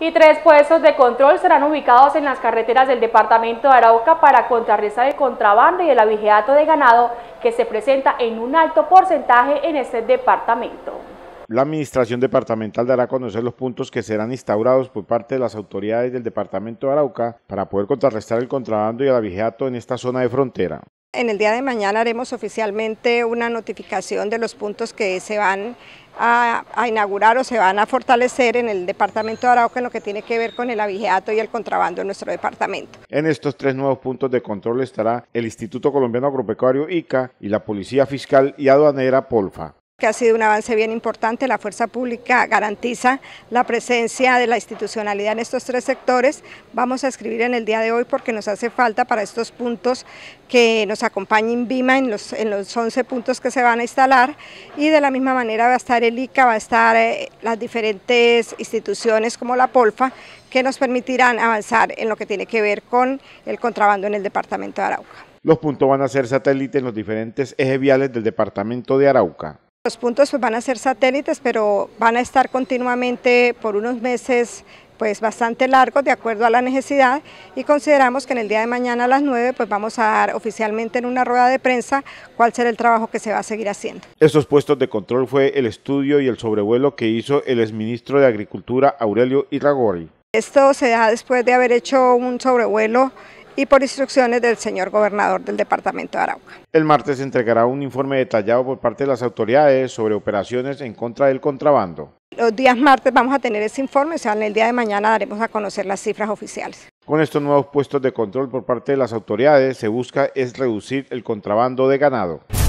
y tres puestos de control serán ubicados en las carreteras del departamento de Arauca para contrarrestar el contrabando y el abigeato de ganado que se presenta en un alto porcentaje en este departamento. La Administración Departamental dará a conocer los puntos que serán instaurados por parte de las autoridades del Departamento de Arauca para poder contrarrestar el contrabando y el abigeato en esta zona de frontera. En el día de mañana haremos oficialmente una notificación de los puntos que se van a, inaugurar o se van a fortalecer en el departamento de Arauca en lo que tiene que ver con el abigeato y el contrabando en nuestro departamento. En estos tres nuevos puntos de control estará el Instituto Colombiano Agropecuario ICA y la Policía Fiscal y Aduanera Polfa que ha sido un avance bien importante. La fuerza pública garantiza la presencia de la institucionalidad en estos tres sectores. Vamos a escribir en el día de hoy porque nos hace falta para estos puntos que nos acompañen BIMA en los, en los 11 puntos que se van a instalar y de la misma manera va a estar el ICA, va a estar eh, las diferentes instituciones como la POLFA que nos permitirán avanzar en lo que tiene que ver con el contrabando en el departamento de Arauca. Los puntos van a ser satélites en los diferentes ejes viales del departamento de Arauca. Los puntos pues, van a ser satélites, pero van a estar continuamente por unos meses pues bastante largos de acuerdo a la necesidad y consideramos que en el día de mañana a las 9 pues vamos a dar oficialmente en una rueda de prensa cuál será el trabajo que se va a seguir haciendo. Estos puestos de control fue el estudio y el sobrevuelo que hizo el exministro de Agricultura Aurelio Iragorri. Esto se da después de haber hecho un sobrevuelo y por instrucciones del señor gobernador del departamento de Arauca. El martes se entregará un informe detallado por parte de las autoridades sobre operaciones en contra del contrabando. Los días martes vamos a tener ese informe, o sea, en el día de mañana daremos a conocer las cifras oficiales. Con estos nuevos puestos de control por parte de las autoridades se busca es reducir el contrabando de ganado.